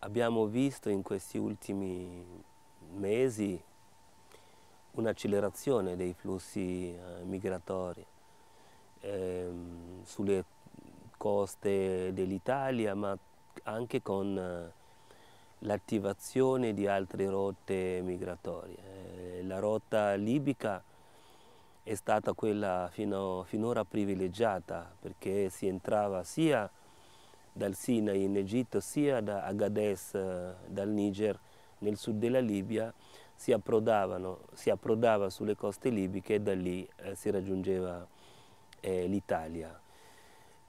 Abbiamo visto in questi ultimi mesi un'accelerazione dei flussi eh, migratori ehm, sulle coste dell'Italia, ma anche con eh, l'attivazione di altre rotte migratorie. Eh, la rotta libica è stata quella fino, finora privilegiata perché si entrava sia dal Sinai in Egitto sia da Agadez eh, dal Niger nel sud della Libia si, si approdava sulle coste libiche e da lì eh, si raggiungeva eh, l'Italia.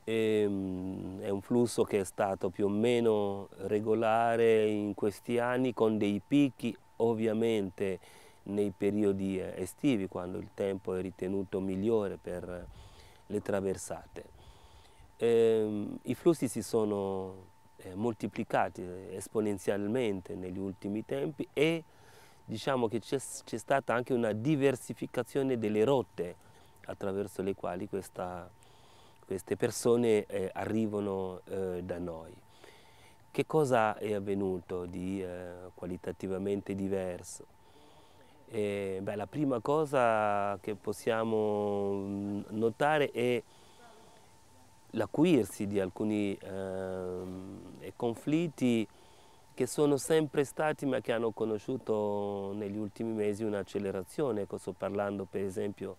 Ehm, è un flusso che è stato più o meno regolare in questi anni con dei picchi ovviamente nei periodi eh, estivi quando il tempo è ritenuto migliore per le traversate ehm, i flussi si sono eh, moltiplicati eh, esponenzialmente negli ultimi tempi e diciamo che c'è stata anche una diversificazione delle rotte attraverso le quali questa, queste persone eh, arrivano eh, da noi. Che cosa è avvenuto di eh, qualitativamente diverso? Eh, beh, la prima cosa che possiamo mm, notare è l'acuirsi di alcuni eh, conflitti che sono sempre stati ma che hanno conosciuto negli ultimi mesi un'accelerazione. Ecco, sto parlando per esempio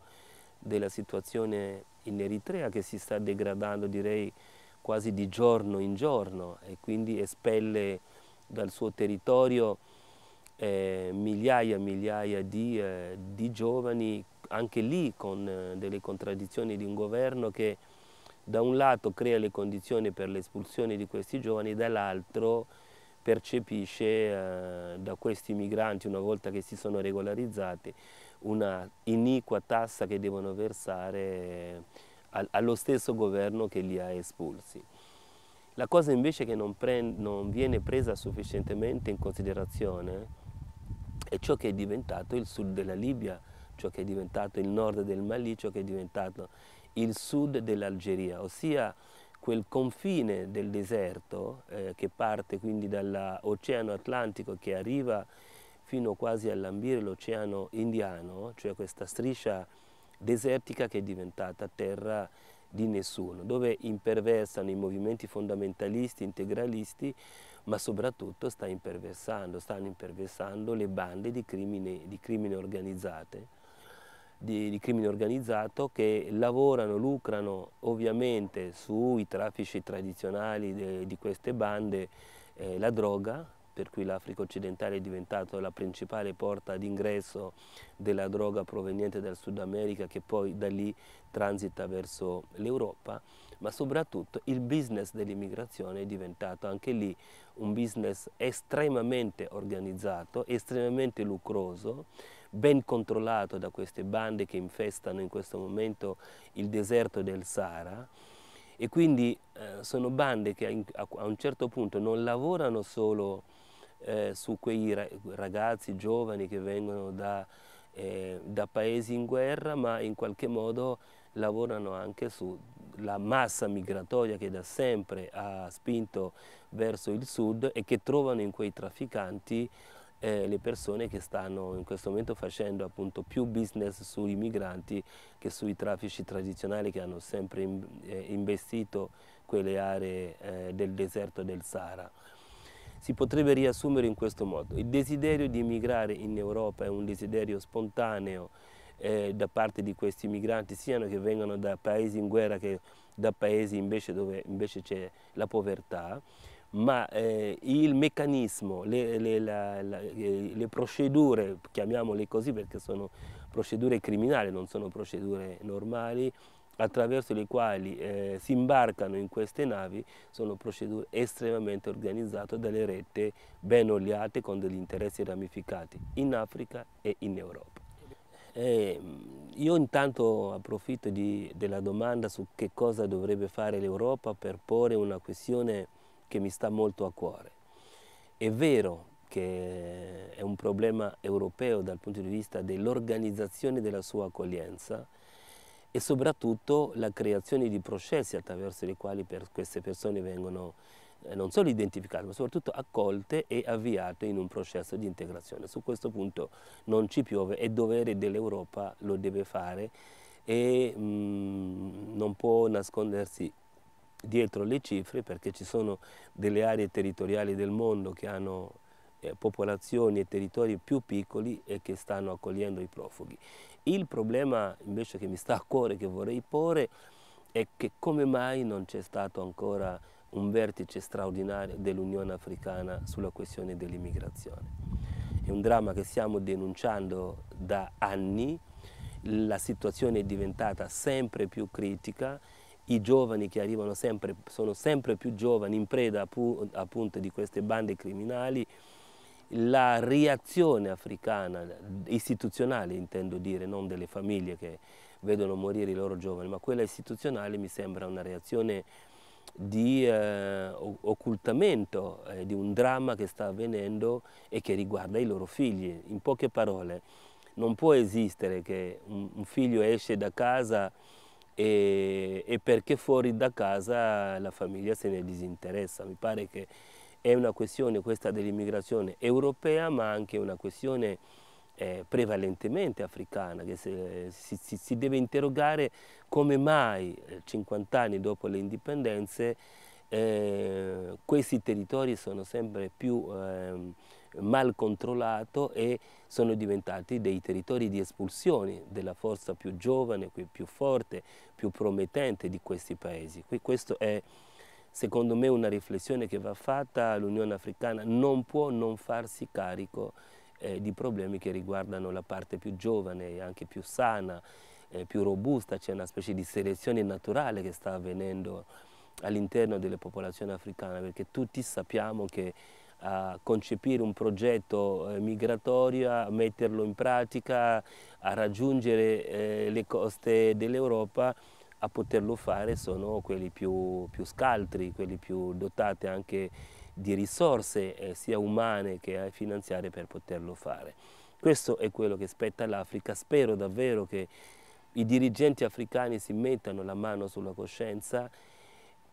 della situazione in Eritrea che si sta degradando direi quasi di giorno in giorno e quindi espelle dal suo territorio eh, migliaia e migliaia di, eh, di, giovani, anche lì con eh, delle contraddizioni di un governo che da un lato crea le condizioni per l'espulsione di questi giovani, dall'altro percepisce eh, da questi migranti, una volta che si sono regolarizzati, una iniqua tassa che devono versare eh, allo stesso governo che li ha espulsi. La cosa invece che non, non viene presa sufficientemente in considerazione è ciò che è diventato il sud della Libia, ciò che è diventato il nord del Mali, ciò che è diventato il sud dell'Algeria, ossia quel confine del deserto eh, che parte quindi dall'Oceano Atlantico che arriva fino quasi a lambire l'Oceano Indiano, cioè questa striscia desertica che è diventata terra di nessuno, dove imperversano i movimenti fondamentalisti, integralisti, ma soprattutto sta imperversando, stanno imperversando le bande di crimine, di crimine organizzate di, di crimine organizzato che lavorano, lucrano ovviamente sui traffici tradizionali de, di queste bande, eh, la droga, per cui l'Africa occidentale è diventata la principale porta d'ingresso della droga proveniente dal Sud America che poi da lì transita verso l'Europa, ma soprattutto il business dell'immigrazione è diventato anche lì un business estremamente organizzato, estremamente lucroso, ben controllato da queste bande che infestano in questo momento il deserto del Sahara e quindi eh, sono bande che a, a, un certo punto non lavorano solo eh, su quei ragazzi giovani che vengono da, eh, da, paesi in guerra, ma in qualche modo lavorano anche sulla massa migratoria che da sempre ha spinto verso il sud e che trovano in quei trafficanti eh, le persone che stanno in questo momento facendo appunto più business sui migranti che sui traffici tradizionali che hanno sempre in, eh, investito quelle aree eh, del deserto del Sahara. Si potrebbe riassumere in questo modo, il desiderio di migrare in Europa è un desiderio spontaneo eh, da parte di questi migranti, siano che vengano da paesi in guerra che da paesi invece dove invece c'è la povertà, ma eh, il meccanismo, le, le, la, la, eh, le, procedure, chiamiamole così perché sono procedure criminali, non sono procedure normali, attraverso le quali eh, si imbarcano in queste navi sono procedure estremamente organizzate dalle rette ben oliate con degli interessi ramificati in Africa e in Europa. Eh, io intanto approfitto di, della domanda su che cosa dovrebbe fare l'Europa per porre una questione che mi sta molto a cuore. È vero che è un problema europeo dal punto di vista dell'organizzazione della sua accoglienza e soprattutto la creazione di processi attraverso i quali per queste persone vengono eh, non solo identificate ma soprattutto accolte e avviate in un processo di integrazione. Su questo punto non ci piove, è dovere dell'Europa, lo deve fare e mm, non può nascondersi dietro le cifre perché ci sono delle aree territoriali del mondo che hanno eh, popolazioni e territori più piccoli e che stanno accogliendo i profughi. Il problema invece che mi sta a cuore, che vorrei porre, è che come mai non c'è stato ancora un vertice straordinario dell'Unione Africana sulla questione dell'immigrazione. È un dramma che stiamo denunciando da anni, la situazione è diventata sempre più critica i giovani che arrivano sempre, sono sempre più giovani in preda appunto di queste bande criminali, la reazione africana, istituzionale intendo dire, non delle famiglie che vedono morire i loro giovani, ma quella istituzionale mi sembra una reazione di eh, occultamento eh, di un dramma che sta avvenendo e che riguarda i loro figli. In poche parole, non può esistere che un, figlio esce da casa e e perché fuori da casa la famiglia se ne disinteressa. Mi pare che è una questione questa dell'immigrazione europea ma anche una questione eh, prevalentemente africana che se, si, si, si deve interrogare come mai 50 eh, anni dopo le indipendenze eh, questi territori sono sempre più eh, mal controllati e sono diventati dei territori di espulsione della forza più giovane, più forte, più promettente di questi paesi. Quindi questo è secondo me una riflessione che va fatta, l'Unione Africana non può non farsi carico eh, di problemi che riguardano la parte più giovane, e anche più sana, eh, più robusta, c'è una specie di selezione naturale che sta avvenendo all'interno delle popolazioni africane, perché tutti sappiamo che a concepire un progetto eh, migratorio, a metterlo in pratica, a raggiungere eh, le coste dell'Europa, a poterlo fare sono quelli più, più, scaltri, quelli più dotati anche di risorse eh, sia umane che eh, finanziarie per poterlo fare. Questo è quello che spetta all'Africa, spero davvero che i dirigenti africani si mettano la mano sulla coscienza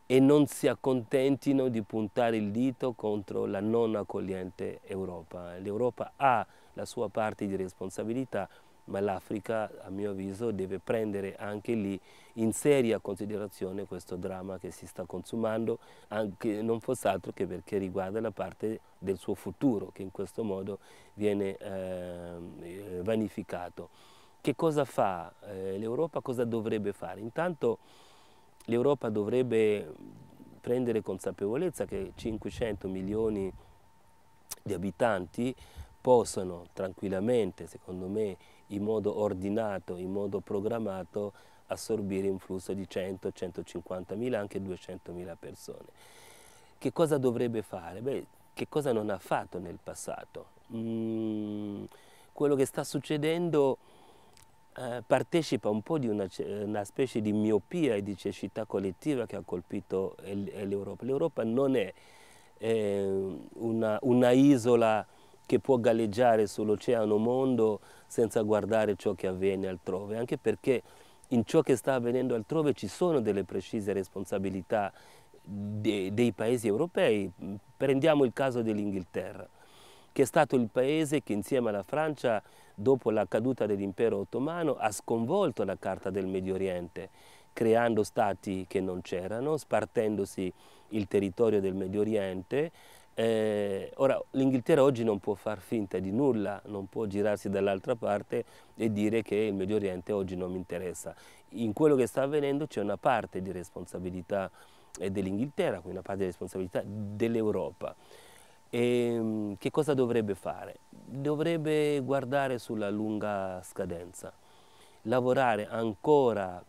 e non si accontentino di puntare il dito contro la non accogliente Europa. L'Europa ha la sua parte di responsabilità, ma l'Africa, a mio avviso, deve prendere anche lì in seria considerazione questo dramma che si sta consumando, anche, non fosse altro che perché riguarda la parte del suo futuro che in questo modo viene eh, vanificato. Che cosa fa eh, l'Europa? Cosa dovrebbe fare? Intanto L'Europa dovrebbe prendere consapevolezza che 500 milioni di abitanti possono tranquillamente, secondo me, in modo ordinato, in modo programmato, assorbire un flusso di 100, 150 mila, anche 200 mila persone. Che cosa dovrebbe fare? Beh, che cosa non ha fatto nel passato? Mm, quello che sta succedendo eh, partecipa un po' di una, eh, una, specie di miopia e di cecità collettiva che ha colpito l'Europa. L'Europa non è eh, una, una isola che può galleggiare sull'oceano mondo senza guardare ciò che avviene altrove, anche perché in ciò che sta avvenendo altrove ci sono delle precise responsabilità dei, dei paesi europei. Prendiamo il caso dell'Inghilterra, che è stato il paese che insieme alla Francia dopo la caduta dell'impero ottomano, ha sconvolto la carta del Medio Oriente, creando stati che non c'erano, spartendosi il territorio del Medio Oriente. Eh, ora, l'Inghilterra oggi non può far finta di nulla, non può girarsi dall'altra parte e dire che il Medio Oriente oggi non mi interessa. In quello che sta avvenendo c'è una parte di responsabilità eh, dell'Inghilterra, quindi una parte di responsabilità dell'Europa. E, ehm, che cosa dovrebbe fare? dovrebbe guardare sulla lunga scadenza, lavorare ancora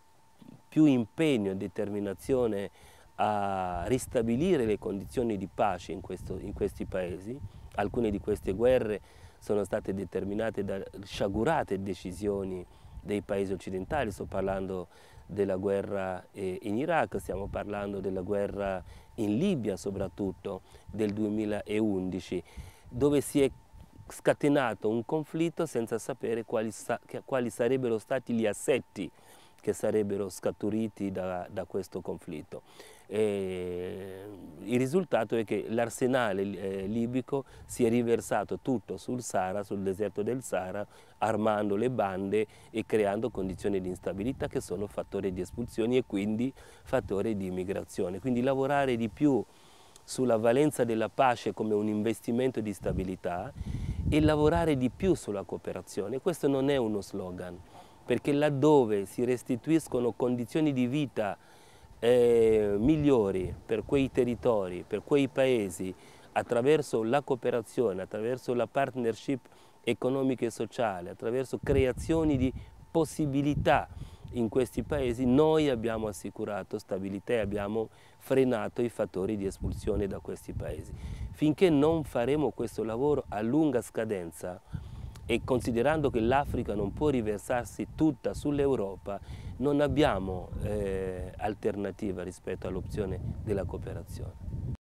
più impegno e determinazione a ristabilire le condizioni di pace in, questo, in questi paesi. Alcune di queste guerre sono state determinate da sciagurate decisioni dei paesi occidentali, sto parlando della guerra eh, in Iraq, stiamo parlando della guerra in Libia soprattutto del 2011, dove si è scatenato un conflitto senza sapere quali, sa quali sarebbero stati gli assetti che sarebbero scaturiti da, da questo conflitto. E il risultato è che l'arsenale eh, libico si è riversato tutto sul Sahara, sul deserto del Sahara, armando le bande e creando condizioni di instabilità che sono fattore di espulsioni e quindi fattore di immigrazione. Quindi lavorare di più sulla valenza della pace come un investimento di stabilità e lavorare di più sulla cooperazione. Questo non è uno slogan, perché laddove si restituiscono condizioni di vita eh, migliori per quei territori, per quei paesi, attraverso la cooperazione, attraverso la partnership economica e sociale, attraverso creazioni di possibilità in questi paesi noi abbiamo assicurato stabilità e abbiamo frenato i fattori di espulsione da questi paesi. Finché non faremo questo lavoro a lunga scadenza e considerando che l'Africa non può riversarsi tutta sull'Europa, non abbiamo eh, alternativa rispetto all'opzione della cooperazione.